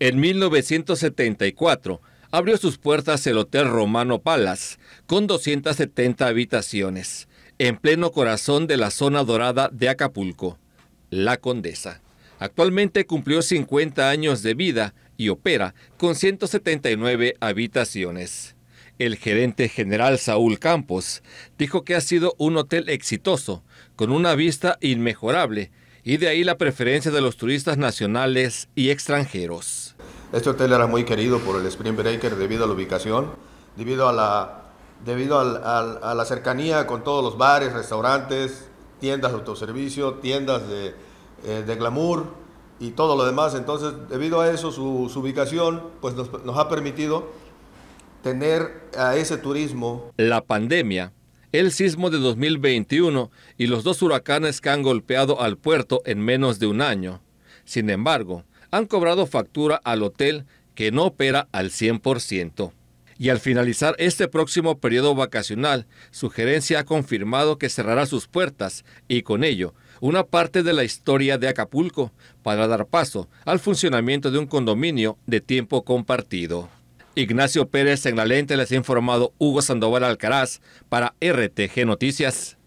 En 1974 abrió sus puertas el Hotel Romano Palace, con 270 habitaciones, en pleno corazón de la zona dorada de Acapulco, La Condesa. Actualmente cumplió 50 años de vida y opera con 179 habitaciones. El gerente general Saúl Campos dijo que ha sido un hotel exitoso, con una vista inmejorable y de ahí la preferencia de los turistas nacionales y extranjeros. Este hotel era muy querido por el Spring Breaker debido a la ubicación, debido a la, debido a la cercanía con todos los bares, restaurantes, tiendas de autoservicio, tiendas de, eh, glamour y todo lo demás. Entonces, debido a eso, su, ubicación pues nos, nos ha permitido tener a ese turismo. La pandemia el sismo de 2021 y los dos huracanes que han golpeado al puerto en menos de un año. Sin embargo, han cobrado factura al hotel que no opera al 100%. Y al finalizar este próximo periodo vacacional, su gerencia ha confirmado que cerrará sus puertas y con ello una parte de la historia de Acapulco para dar paso al funcionamiento de un condominio de tiempo compartido. Ignacio Pérez en la lente les ha informado Hugo Sandoval Alcaraz para RTG Noticias.